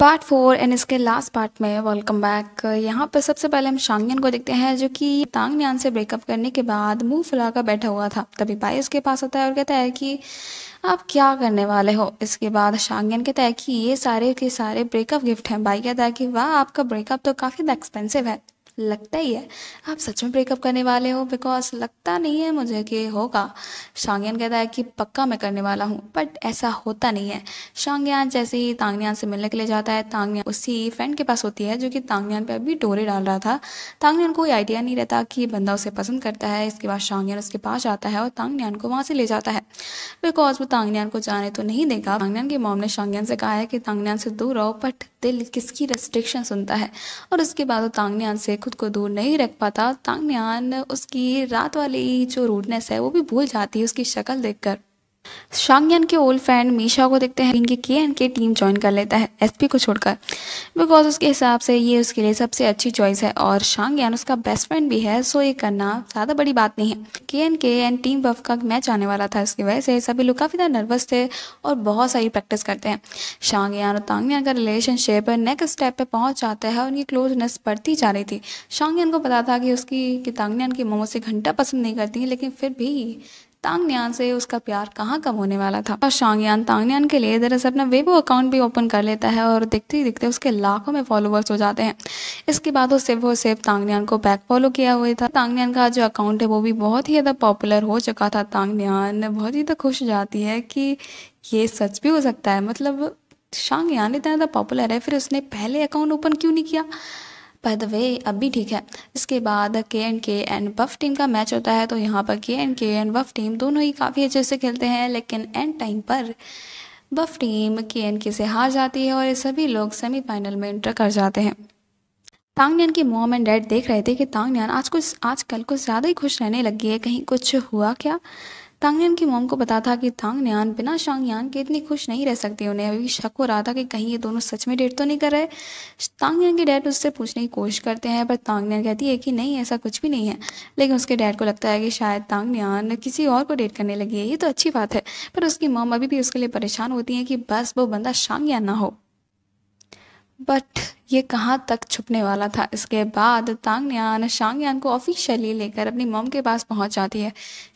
part four and इसके last part में welcome back यहाँ पर सबसे पहले हम शांगयन को देखते हैं जो कि तांग न्यान से ब्रेकअप करने के बाद मुंह फुलाकर बैठा हुआ था तभी भाई उसके पास होता है और कहता है कि आप क्या करने वाले हो इसके बाद शांगयन कहता है कि ये सारे के सारे ब्रेकअप गिफ्ट हैं भाई कहता है कि वाह आपका ब्रेकअप तो काफ़ी एक्सपेंसिव है लगता ही है आप सच में ब्रेकअप करने वाले हो बिकॉज लगता नहीं है मुझे कि होगा शांगयान कहता है कि पक्का मैं करने वाला हूँ बट ऐसा होता नहीं है शांगयान जैसे ही तांगयान से मिलने के लिए जाता है तांगयान उसी फ्रेंड के पास होती है जो कि तांगयान पे अभी डोरे डाल रहा था तांगयान को आइडिया नहीं रहता कि बंदा उसे पसंद करता है इसके बाद शांगयान उसके पास जाता है और तांगयान को वहाँ से ले जाता है बिकॉज वो तांगयान को जाने तो नहीं देगा तांगयान के मॉम ने शांगयान से कहा है कि तांगयान से दूर रहो बट दिल किसकी रेस्ट्रिक्शन सुनता है और उसके बाद वो तांगयान से खुद को दूर नहीं रख पाता तांगन्यान उसकी रात वाली जो रूडनेस है वो भी भूल जाती है उसकी शक्ल देखकर शांगयन के ओल्ड फ्रेंड मीशा को देखते हैं इनकी के एन के टीम ज्वाइन कर लेता है एसपी को छोड़कर बिकॉज उसके हिसाब से ये उसके लिए सबसे अच्छी चॉइस है और शांगयन उसका बेस्ट फ्रेंड भी है सो ये करना ज़्यादा बड़ी बात नहीं है के एन के एंड टीम बफ का मैच आने वाला था इसकी वजह से सभी लोग काफ़ी ज़्यादा नर्वस थे और बहुत सारी प्रैक्टिस करते हैं शांगयन और तांगयान का रिलेशनशिप नेक्स्ट स्टेप पर पहुँच जाता है और उनकी क्लोजनेस बढ़ती जा रही थी शांगयन को पता था कि उसकी कि तांगयान की मोमो से घंटा पसंद नहीं करती लेकिन फिर भी तांगन्यान से उसका प्यार कहाँ कम होने वाला था और शांगयान तांगन्यान के लिए दरअसल अपना वेबो अकाउंट भी ओपन कर लेता है और दिखते ही दिखते उसके लाखों में फॉलोअर्स हो जाते हैं इसके बाद वो सिर्फ वो सिर्फ तांगन्यान को बैक फॉलो किया हुआ था तांगन्यान का जो अकाउंट है वो भी बहुत ही ज़्यादा पॉपुलर हो चुका था तांगन्यान बहुत ही ज़्यादा खुश जाती है कि ये सच भी हो सकता है मतलब शांगयान इतना ज़्यादा पॉपुलर है फिर उसने पहले अकाउंट ओपन क्यों नहीं किया बाय द वे अब भी ठीक है इसके बाद के एंड के एंड बफ टीम का मैच होता है तो यहाँ पर के एंड के एंड बफ टीम दोनों ही काफ़ी अच्छे से खेलते हैं लेकिन एंड टाइम पर बफ टीम के एन के से हार जाती है और ये सभी लोग सेमीफाइनल में इंटर कर जाते हैं तांगनियान की मॉम एंड डैड देख रहे थे कि तांगन आज कुछ आजकल कुछ ज़्यादा ही खुश रहने लगी है कहीं कुछ हुआ क्या तांगयान की मोम को पता था कि न्यान बिना शांगयान के इतनी खुश नहीं रह सकती उन्हें अभी शक हो रहा था कि कहीं ये दोनों सच में डेट तो नहीं कर रहे न्यान के डैड उससे पूछने की कोशिश करते हैं पर न्यान कहती है कि नहीं ऐसा कुछ भी नहीं है लेकिन उसके डैड को लगता है कि शायद न्यान किसी और को डेट करने लगी है ये तो अच्छी बात है पर उसकी मोम अभी भी उसके लिए परेशान होती है कि बस वो बंदा शांगयान ना हो बट ये कहाँ तक छुपने वाला था इसके बाद तांगयान शांगयान को ऑफिशियली लेकर अपनी मोम के पास पहुँच जाती है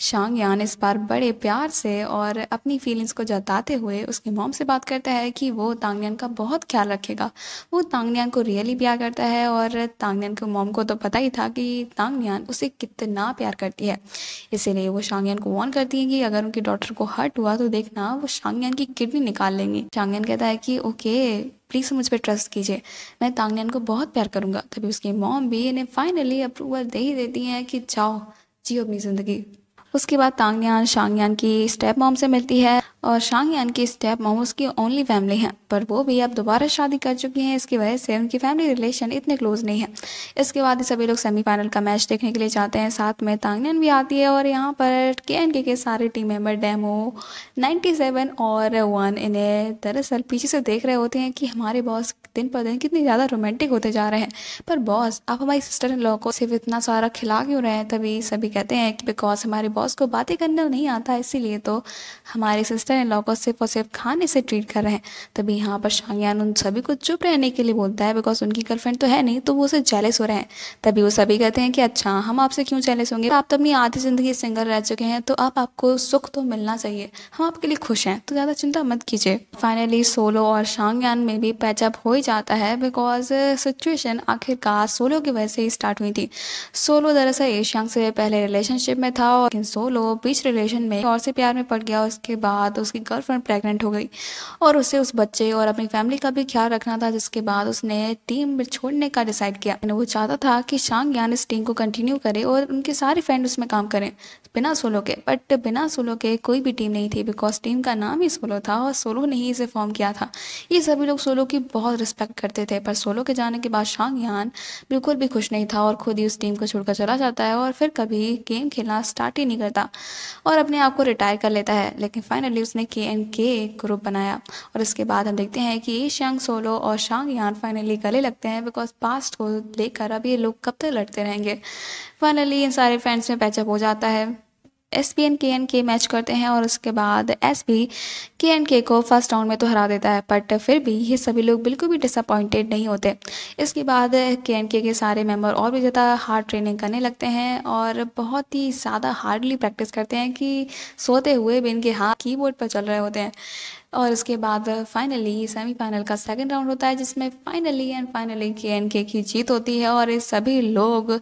शांगयान इस बार बड़े प्यार से और अपनी फीलिंग्स को जताते हुए उसकी मोम से बात करता है कि वो तांगयान का बहुत ख्याल रखेगा वो तांगयान को रियली प्यार करता है और तांगयान के मोम को तो पता ही था कि तांगयान उसे कितना प्यार करती है इसीलिए वो शांगयान को वॉर्न करती है कि अगर उनकी डॉटर को हर्ट हुआ तो देखना वो शांगयान की किडनी निकाल लेंगी शांगयान कहता है कि ओके प्लीज़ मुझ पर ट्रस्ट कीजिए मैं तांगनियान को बहुत प्यार करूँगा तभी उसकी मॉम भी इन्हें फाइनली अप्रूवल दे ही देती हैं कि जाओ जियो अपनी ज़िंदगी उसके बाद तांगयान शांगयान की स्टेप मॉम से मिलती है और शांगयान की स्टेप मॉम उसकी ओनली फैमिली है पर वो भी अब दोबारा शादी कर चुकी हैं इसकी वजह से उनकी फैमिली रिलेशन इतने क्लोज नहीं है इसके बाद सभी लोग सेमीफाइनल का मैच देखने के लिए जाते हैं साथ में तांगयान भी आती है और यहाँ पर के एन के, सारे टीम मेम्बर डेमो सेवन और वन इन्हें दरअसल पीछे से देख रहे होते हैं कि हमारे बॉस दिन पर दिन कितने ज़्यादा रोमांटिक होते जा रहे हैं पर बॉस आप हमारी सिस्टर इन लोगों को सिर्फ इतना सारा खिला क्यों रहे हैं तभी सभी कहते हैं कि बिकॉज हमारे बॉस को बातें करना नहीं आता इसीलिए तो हमारे सिस्टर इन लॉ को सिर्फ और सिर्फ खाने से ट्रीट कर रहे हैं तभी यहाँ पर शांगयान उन सभी को चुप रहने के लिए बोलता है बिकॉज उनकी गर्लफ्रेंड तो है नहीं तो वो उसे जेलस हो रहे हैं तभी वो सभी कहते हैं कि अच्छा हम आपसे क्यों जेलस होंगे आप तो अपनी आधी ज़िंदगी सिंगल रह चुके हैं तो आप आपको सुख तो मिलना चाहिए हम आपके लिए खुश हैं तो ज़्यादा चिंता मत कीजिए फाइनली सोलो और शांगयान में भी पैचअप हो ही जाता है बिकॉज सिचुएशन आखिरकार सोलो की वजह से ही स्टार्ट हुई थी सोलो दरअसल एशियांग से पहले रिलेशनशिप में था और सोलो बीच रिलेशन में और से प्यार में पड़ गया उसके बाद उसकी गर्लफ्रेंड प्रेग्नेंट हो गई और उसे उस बच्चे और अपनी फैमिली का भी ख्याल रखना था जिसके बाद उसने टीम छोड़ने का डिसाइड किया वो चाहता था कि शांग यान इस टीम को कंटिन्यू करे और उनके सारे फ्रेंड उसमें काम करें बिना सोलो के बट बिना सोलो के कोई भी टीम नहीं थी बिकॉज टीम का नाम ही सोलो था और सोलो ने ही इसे फॉर्म किया था ये सभी लोग सोलो की बहुत रिस्पेक्ट करते थे पर सोलो के जाने के बाद शांग यान बिल्कुल भी खुश नहीं था और खुद ही उस टीम को छोड़कर चला जाता है और फिर कभी गेम खेलना स्टार्ट ही नहीं करता और अपने आप को रिटायर कर लेता है लेकिन फाइनली उसने के एंड के ग्रुप बनाया और उसके बाद हम देखते हैं कि शंग सोलो और शांग यान फाइनली गले लगते हैं बिकॉज पास्ट को लेकर अब ये लोग कब तक लड़ते रहेंगे फाइनली इन सारे फ्रेंड्स में पैचअप हो जाता है S P N K N K match करते हैं और उसके बाद एस बी के एन के को फर्स्ट राउंड में तो हरा देता है बट फिर भी ये सभी लोग बिल्कुल भी डिसअपॉइंटेड नहीं होते इसके बाद के एन के के सारे मेंबर और भी ज़्यादा हार्ड ट्रेनिंग करने लगते हैं और बहुत ही ज़्यादा हार्डली प्रैक्टिस करते हैं कि सोते हुए भी इनके हाथ कीबोर्ड पर चल रहे होते हैं और उसके बाद फाइनली सेमीफाइनल का सेकंड राउंड होता है जिसमें finally end finally K N K की जीत होती है और ये सभी लोग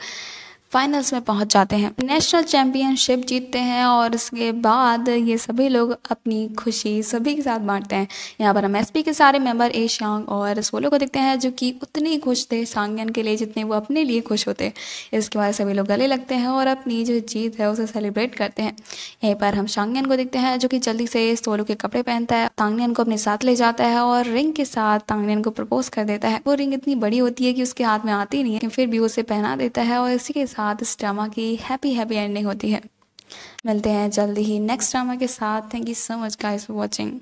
फाइनल्स में पहुंच जाते हैं नेशनल चैम्पियनशिप जीतते हैं और इसके बाद ये सभी लोग अपनी खुशी सभी के साथ बांटते हैं यहाँ पर हम एस के सारे मेंबर ए श्यांग और सोलो को देखते हैं जो कि उतने खुश थे सांगन के लिए जितने वो अपने लिए खुश होते इसके बाद सभी लोग गले लगते हैं और अपनी जो जीत है उसे सेलिब्रेट करते हैं यहीं पर हम शांगन को देखते हैं जो कि जल्दी से सोलो के कपड़े पहनता है तांगनियन को अपने साथ ले जाता है और रिंग के साथ तांगनियन को प्रपोज कर देता है वो रिंग इतनी बड़ी होती है कि उसके हाथ में आती नहीं है फिर भी उसे पहना देता है और इसी के साथ साथ इस ड्रामा की हैप्पी हैप्पी एंडिंग होती है मिलते हैं जल्दी ही नेक्स्ट ड्रामा के साथ thank you so much guys for watching